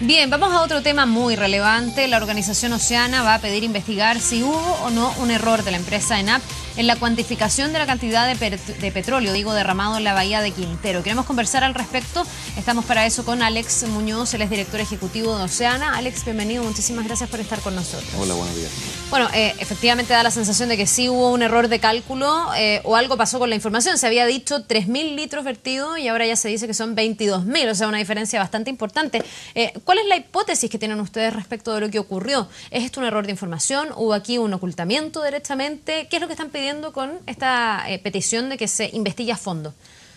Bien, vamos a otro tema muy relevante. La organización Oceana va a pedir investigar si hubo o no un error de la empresa ENAP en la cuantificación de la cantidad de, petróleo, digo, derramado en la bahía de Quintero. Queremos conversar al respecto. Estamos para eso con Alex Muñoz, él es director ejecutivo de Oceana. Alex, bienvenido, muchísimas gracias por estar con nosotros. Hola, buenos días. Bueno, eh, efectivamente da la sensación de que sí hubo un error de cálculo eh, o algo pasó con la información. Se había dicho 3.000 litros vertidos y ahora ya se dice que son 22.000, o sea, una diferencia bastante importante. Eh, ¿Cuál es la hipótesis que tienen ustedes respecto de lo que ocurrió? ¿Es esto un error de información? ¿Hubo aquí un ocultamiento directamente? ¿Qué es lo que están pidiendo? con esta eh, petición de que se investigue a fondo?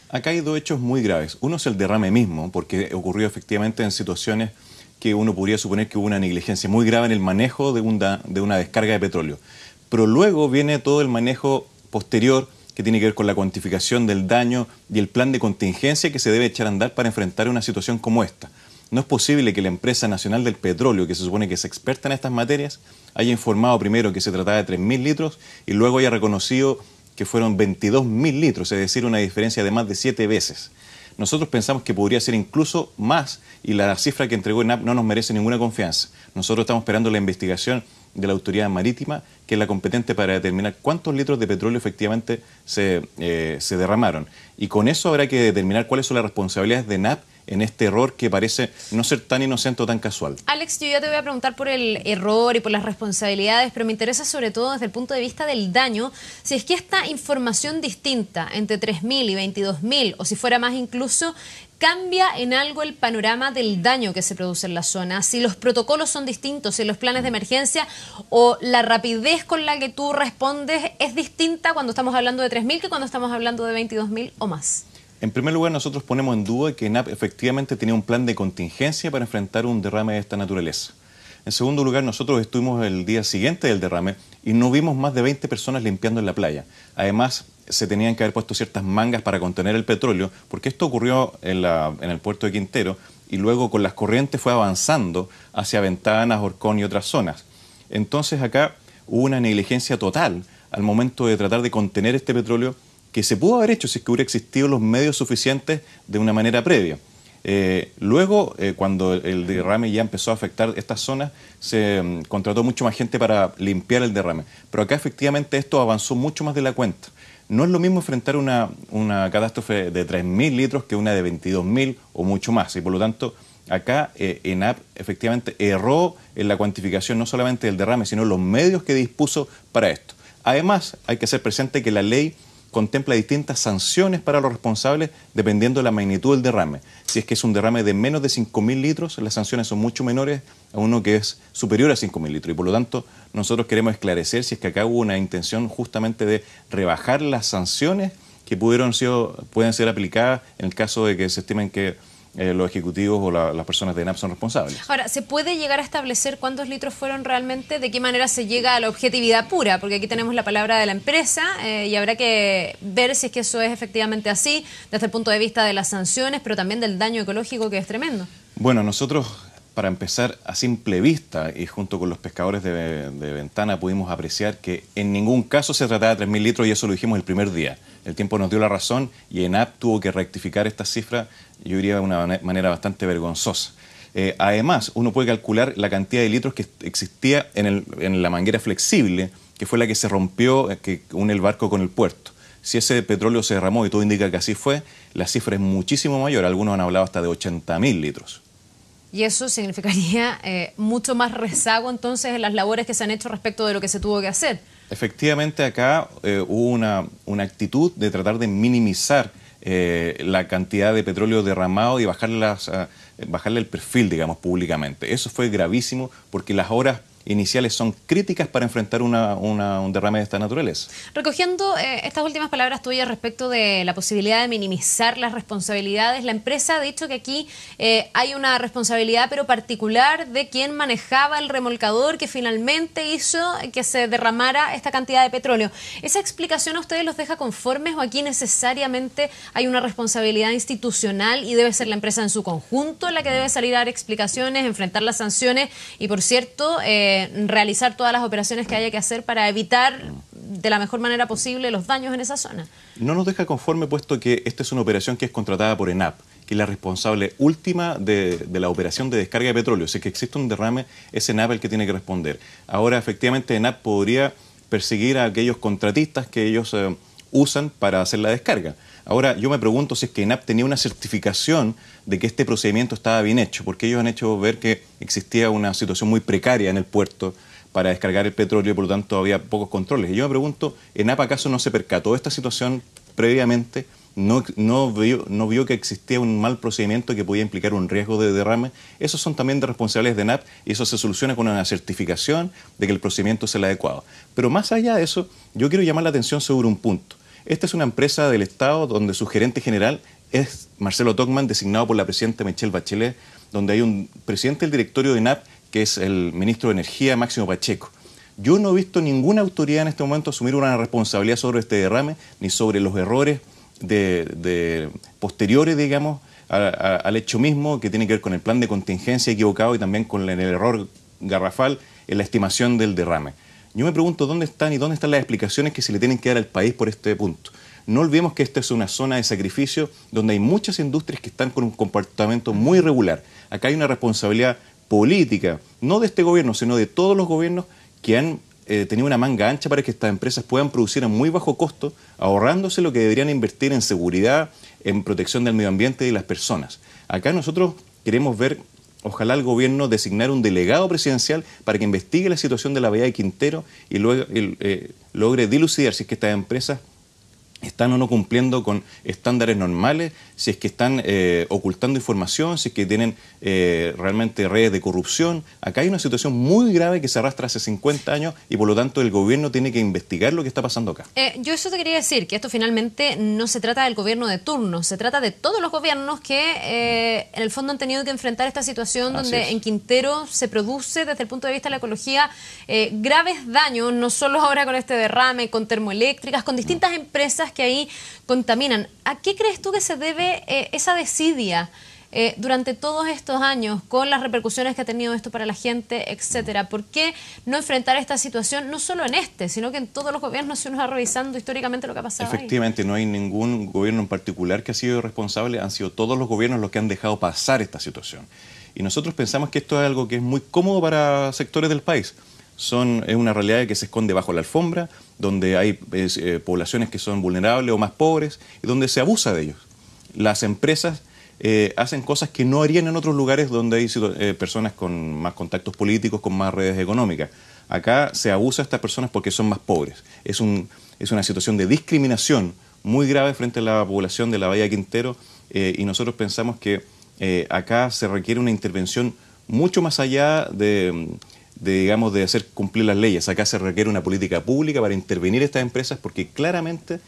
Acá hay dos hechos muy graves. Uno es el derrame mismo, porque ocurrió efectivamente en situaciones que uno podría suponer que hubo una negligencia muy grave en el manejo de una, de una descarga de petróleo. Pero luego viene todo el manejo posterior que tiene que ver con la cuantificación del daño y el plan de contingencia que se debe echar a andar para enfrentar una situación como esta. No es posible que la empresa nacional del petróleo, que se supone que es experta en estas materias, haya informado primero que se trataba de 3.000 litros y luego haya reconocido que fueron 22.000 litros, es decir, una diferencia de más de 7 veces. Nosotros pensamos que podría ser incluso más y la cifra que entregó NAP no nos merece ninguna confianza. Nosotros estamos esperando la investigación de la autoridad marítima, que es la competente para determinar cuántos litros de petróleo efectivamente se, eh, derramaron. Y con eso habrá que determinar cuáles son las responsabilidades de NAP en este error que parece no ser tan inocente o tan casual. Alex, yo ya te voy a preguntar por el error y por las responsabilidades, pero me interesa sobre todo desde el punto de vista del daño, si es que esta información distinta entre 3.000 y 22.000, o si fuera más incluso, ¿Cambia en algo el panorama del daño que se produce en la zona? Si los protocolos son distintos, si los planes de emergencia o la rapidez con la que tú respondes es distinta cuando estamos hablando de 3.000 que cuando estamos hablando de 22.000 o más. En primer lugar, nosotros ponemos en duda que NAP efectivamente tenía un plan de contingencia para enfrentar un derrame de esta naturaleza. En segundo lugar, nosotros estuvimos el día siguiente del derrame y no vimos más de 20 personas limpiando en la playa. Además, se tenían que haber puesto ciertas mangas para contener el petróleo, porque esto ocurrió en, en el puerto de Quintero y luego con las corrientes fue avanzando hacia Ventanas, Horcón y otras zonas. Entonces acá hubo una negligencia total al momento de tratar de contener este petróleo que se pudo haber hecho si que hubiera existido los medios suficientes de una manera previa. Eh, luego, eh, cuando el derrame ya empezó a afectar estas zonas, se mm, contrató mucho más gente para limpiar el derrame. Pero acá efectivamente esto avanzó mucho más de la cuenta. No es lo mismo enfrentar una, catástrofe de 3.000 litros que una de 22.000 o mucho más. Y por lo tanto, acá eh, ENAP efectivamente erró en la cuantificación no solamente del derrame, sino los medios que dispuso para esto. Además, hay que ser presente que la ley contempla distintas sanciones para los responsables dependiendo de la magnitud del derrame. Si es que es un derrame de menos de 5.000 litros, las sanciones son mucho menores a uno que es superior a 5.000 litros. Y por lo tanto, nosotros queremos esclarecer si es que acá hubo una intención justamente de rebajar las sanciones que pudieron sido, pueden ser aplicadas en el caso de que se estimen que eh, los ejecutivos o las personas de NAP son responsables. Ahora, ¿se puede llegar a establecer cuántos litros fueron realmente? ¿De qué manera se llega a la objetividad pura? Porque aquí tenemos la palabra de la empresa eh, y habrá que ver si es que eso es efectivamente así desde el punto de vista de las sanciones, pero también del daño ecológico que es tremendo. Bueno, nosotros para empezar, a simple vista y junto con los pescadores de, de, ventana pudimos apreciar que en ningún caso se trataba de 3.000 litros y eso lo dijimos el primer día el tiempo nos dio la razón y ENAP tuvo que rectificar esta cifra, yo diría de una manera bastante vergonzosa. Eh, además, uno puede calcular la cantidad de litros que existía en, la manguera flexible, que fue la que se rompió, eh, que une el barco con el puerto. Si ese petróleo se derramó, y todo indica que así fue, la cifra es muchísimo mayor. Algunos han hablado hasta de 80.000 litros. Y eso significaría eh, mucho más rezago entonces en las labores que se han hecho respecto de lo que se tuvo que hacer. Efectivamente, acá eh, hubo una, una, actitud de tratar de minimizar eh, la cantidad de petróleo derramado y bajarle el perfil, digamos, públicamente. Eso fue gravísimo porque las horas iniciales son críticas para enfrentar un derrame de esta naturaleza. Recogiendo eh, estas últimas palabras tuyas respecto de la posibilidad de minimizar las responsabilidades, la empresa ha dicho que aquí eh, hay una responsabilidad pero particular de quien manejaba el remolcador que finalmente hizo que se derramara esta cantidad de petróleo. ¿Esa explicación a ustedes los deja conformes o aquí necesariamente hay una responsabilidad institucional y debe ser la empresa en su conjunto la que debe salir a dar explicaciones, enfrentar las sanciones y, por cierto, eh, eh, realizar todas las operaciones que haya que hacer para evitar de la mejor manera posible los daños en esa zona. No nos deja conforme puesto que esta es una operación que es contratada por ENAP que es la responsable última de, la operación de descarga de petróleo. si que existe un derrame, es ENAP el que tiene que responder. Ahora, efectivamente, ENAP podría perseguir a aquellos contratistas que ellos eh, usan para hacer la descarga. Ahora, yo me pregunto si es que ENAP tenía una certificación de que este procedimiento estaba bien hecho, porque ellos han hecho ver que existía una situación muy precaria en el puerto para descargar el petróleo y por lo tanto había pocos controles. Y yo me pregunto, ¿ENAP acaso no se percató de esta situación previamente? No, vio, no vio que existía un mal procedimiento que podía implicar un riesgo de derrame. Esos son también de responsables de ENAP y eso se soluciona con una certificación de que el procedimiento es el adecuado. Pero más allá de eso, yo quiero llamar la atención sobre un punto. Esta es una empresa del Estado donde su gerente general es Marcelo Tocman, designado por la presidenta Michelle Bachelet, donde hay un presidente del directorio de NAP, que es el ministro de Energía, Máximo Pacheco. Yo no he visto ninguna autoridad en este momento asumir una responsabilidad sobre este derrame, ni sobre los errores posteriores, digamos, al hecho mismo, que tiene que ver con el plan de contingencia equivocado y también con el error garrafal en la estimación del derrame. Yo me pregunto dónde están y dónde están las explicaciones que se le tienen que dar al país por este punto. No olvidemos que esta es una zona de sacrificio donde hay muchas industrias que están con un comportamiento muy regular. Acá hay una responsabilidad política, no de este gobierno, sino de todos los gobiernos que han eh, tenido una manga ancha para que estas empresas puedan producir a muy bajo costo, ahorrándose lo que deberían invertir en seguridad, en protección del medio ambiente y de las personas. Acá nosotros queremos ver ojalá el gobierno designara un delegado presidencial para que investigue la situación de la bahía de Quintero y, luego, eh, logre dilucidar si es que estas empresas están o no cumpliendo con estándares normales, si es que están eh, ocultando información, si es que tienen eh, realmente redes de corrupción. Acá hay una situación muy grave que se arrastra hace 50 años y por lo tanto el gobierno tiene que investigar lo que está pasando acá. Eh, yo eso te quería decir, que esto finalmente no se trata del gobierno de turno, se trata de todos los gobiernos que en el fondo han tenido que enfrentar esta situación donde en Quintero se produce desde el punto de vista de la ecología graves daños, no solo ahora con este derrame, con termoeléctricas, con distintas empresas que ahí contaminan. ¿A qué crees tú que se debe eh, esa desidia eh, durante todos estos años con las repercusiones que ha tenido esto para la gente, etcétera? ¿Por qué no enfrentar esta situación no solo en este, sino que en todos los gobiernos se uno va revisando históricamente lo que ha pasado? Efectivamente, no hay ningún gobierno en particular que ha sido responsable, han sido todos los gobiernos los que han dejado pasar esta situación. Y nosotros pensamos que esto es algo que es muy cómodo para sectores del país es una realidad que se esconde bajo la alfombra, donde hay eh, poblaciones que son vulnerables o más pobres, y donde se abusa de ellos. Las empresas eh, hacen cosas que no harían en otros lugares donde hay eh, personas con más contactos políticos, con más redes económicas. Acá se abusa a estas personas porque son más pobres. Es, una situación de discriminación muy grave frente a la población de la Bahía Quintero y nosotros pensamos que acá se requiere una intervención mucho más allá de, de, digamos, de hacer cumplir las leyes. Acá se requiere una política pública para intervenir estas empresas porque claramente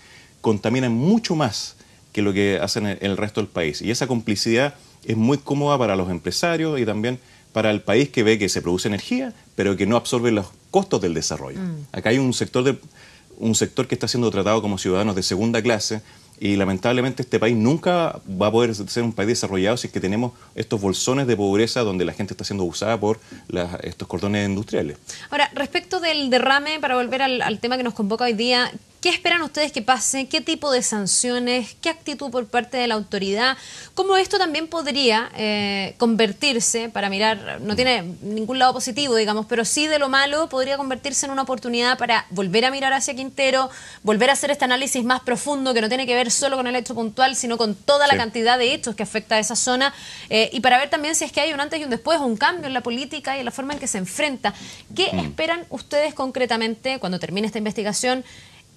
contaminan mucho más que lo que hacen el resto del país. Y esa complicidad es muy cómoda para los empresarios y también para el país que ve que se produce energía, pero que no absorbe los costos del desarrollo. Mm. Acá hay un sector, de, un sector que está siendo tratado como ciudadanos de segunda clase, y lamentablemente este país nunca va a poder ser un país desarrollado si es que tenemos estos bolsones de pobreza donde la gente está siendo usada por estos cordones industriales. Ahora, respecto del derrame, para volver al, al tema que nos convoca hoy día, ¿Qué esperan ustedes que pase? ¿Qué tipo de sanciones? ¿Qué actitud por parte de la autoridad? ¿Cómo esto también podría eh, convertirse, para mirar, no tiene ningún lado positivo, digamos, pero sí de lo malo, podría convertirse en una oportunidad para volver a mirar hacia Quintero, volver a hacer este análisis más profundo que no tiene que ver solo con el hecho puntual, sino con toda la cantidad de hechos que afecta a esa zona eh, y para ver también si es que hay un antes y un después, un cambio en la política y en la forma en que se enfrenta. ¿Qué mm. esperan ustedes concretamente cuando termine esta investigación?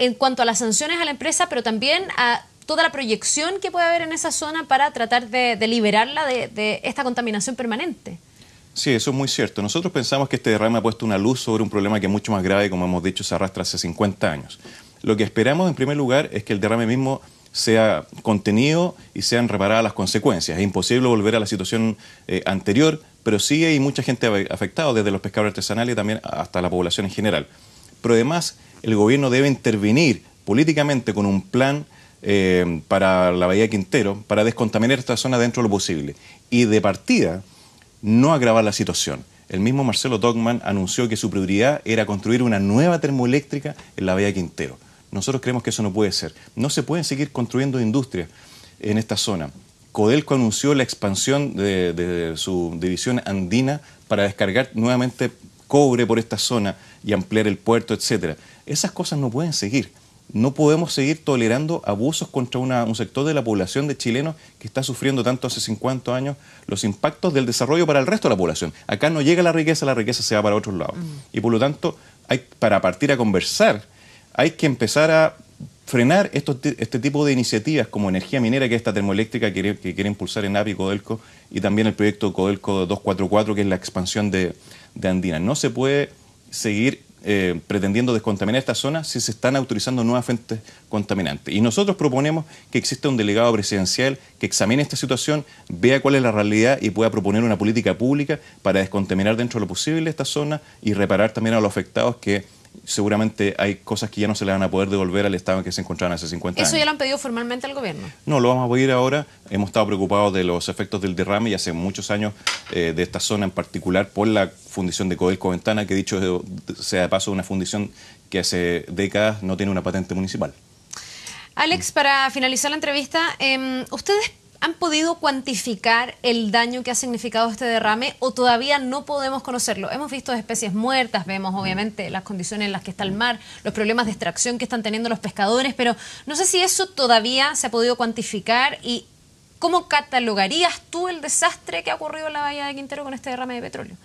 en cuanto a las sanciones a la empresa, pero también a toda la proyección que puede haber en esa zona para tratar de, liberarla de, esta contaminación permanente. Sí, eso es muy cierto. Nosotros pensamos que este derrame ha puesto una luz sobre un problema que es mucho más grave, como hemos dicho, se arrastra hace 50 años. Lo que esperamos, en primer lugar, es que el derrame mismo sea contenido y sean reparadas las consecuencias. Es imposible volver a la situación eh, anterior, pero sí hay mucha gente afectada, desde los pescadores artesanales y también hasta la población en general. Pero además, el gobierno debe intervenir políticamente con un plan eh, para la Bahía Quintero para descontaminar esta zona dentro de lo posible y de partida no agravar la situación. El mismo Marcelo Dogman anunció que su prioridad era construir una nueva termoeléctrica en la Bahía Quintero. Nosotros creemos que eso no puede ser. No se pueden seguir construyendo industrias en esta zona. Codelco anunció la expansión de, su división andina para descargar nuevamente cobre por esta zona y ampliar el puerto, etcétera. Esas cosas no pueden seguir. No podemos seguir tolerando abusos contra un sector de la población de chilenos que está sufriendo tanto hace 50 años los impactos del desarrollo para el resto de la población. Acá no llega la riqueza, la riqueza se va para otros lados. Mm. Y por lo tanto, para partir a conversar, hay que empezar a frenar este tipo de iniciativas como energía minera, que es esta termoeléctrica que, que quiere impulsar en API Codelco, y también el proyecto Codelco 244, que es la expansión de, de Andina. No se puede seguir eh, pretendiendo descontaminar esta zona si se están autorizando nuevas fuentes contaminantes. Y nosotros proponemos que exista un delegado presidencial que examine esta situación, vea cuál es la realidad y pueda proponer una política pública para descontaminar dentro de lo posible esta zona y reparar también a los afectados que seguramente hay cosas que ya no se le van a poder devolver al estado en que se encontraban hace 50 años. ¿Eso ya lo han pedido formalmente al gobierno? No, lo vamos a pedir ahora. Hemos estado preocupados de los efectos del derrame y hace muchos años eh, de esta zona en particular por la fundición de Codelco Ventana, que dicho sea de paso una fundición que hace décadas no tiene una patente municipal. Alex, para finalizar la entrevista, em, ¿ustedes ¿Han podido cuantificar el daño que ha significado este derrame o todavía no podemos conocerlo? Hemos visto especies muertas, vemos obviamente las condiciones en las que está el mar, los problemas de extracción que están teniendo los pescadores, pero no sé si eso todavía se ha podido cuantificar y cómo catalogarías tú el desastre que ha ocurrido en la bahía de Quintero con este derrame de petróleo.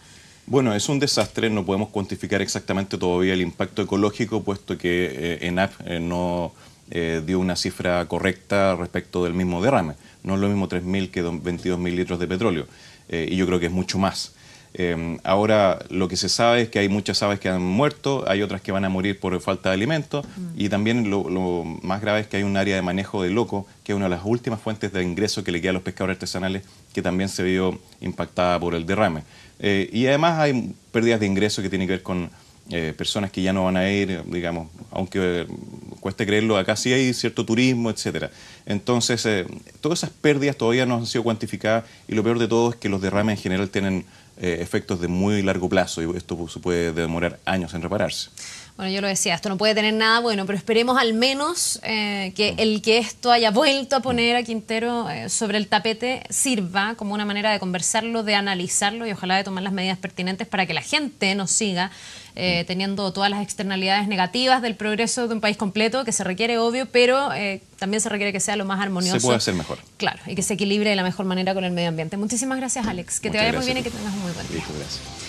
Bueno, es un desastre, no podemos cuantificar exactamente todavía el impacto ecológico, puesto que eh, ENAP eh, no eh, dio una cifra correcta respecto del mismo derrame. No es lo mismo 3.000 que 22.000 litros de petróleo. Eh, y yo creo que es mucho más. Em, ahora lo que se sabe es que hay muchas aves que han muerto, hay otras que van a morir por falta de alimento. Mm. y también lo, más grave es que hay un área de manejo de loco, que es una de las últimas fuentes de ingreso que le queda a los pescadores artesanales, que también se vio impactada por el derrame. Eh, y además hay pérdidas de ingreso que tienen que ver con eh, personas que ya no van a ir, digamos, aunque cueste creerlo, acá sí hay cierto turismo, etcétera. Entonces, eh, todas esas pérdidas todavía no han sido cuantificadas y lo peor de todo es que los derrames en general tienen eh, efectos de muy largo plazo y esto pues, puede demorar años en repararse. Bueno, yo lo decía, esto no puede tener nada bueno, pero esperemos al menos eh, que el que esto haya vuelto a poner a Quintero eh, sobre el tapete sirva como una manera de conversarlo, de analizarlo y ojalá de tomar las medidas pertinentes para que la gente no siga eh, teniendo todas las externalidades negativas del progreso de un país completo, que se requiere, obvio, pero también se requiere que sea lo más armonioso. Se puede hacer mejor. Claro, y que se equilibre de la mejor manera con el medio ambiente. Muchísimas gracias, Alex. Que te vaya muy bien y que tengas un muy buen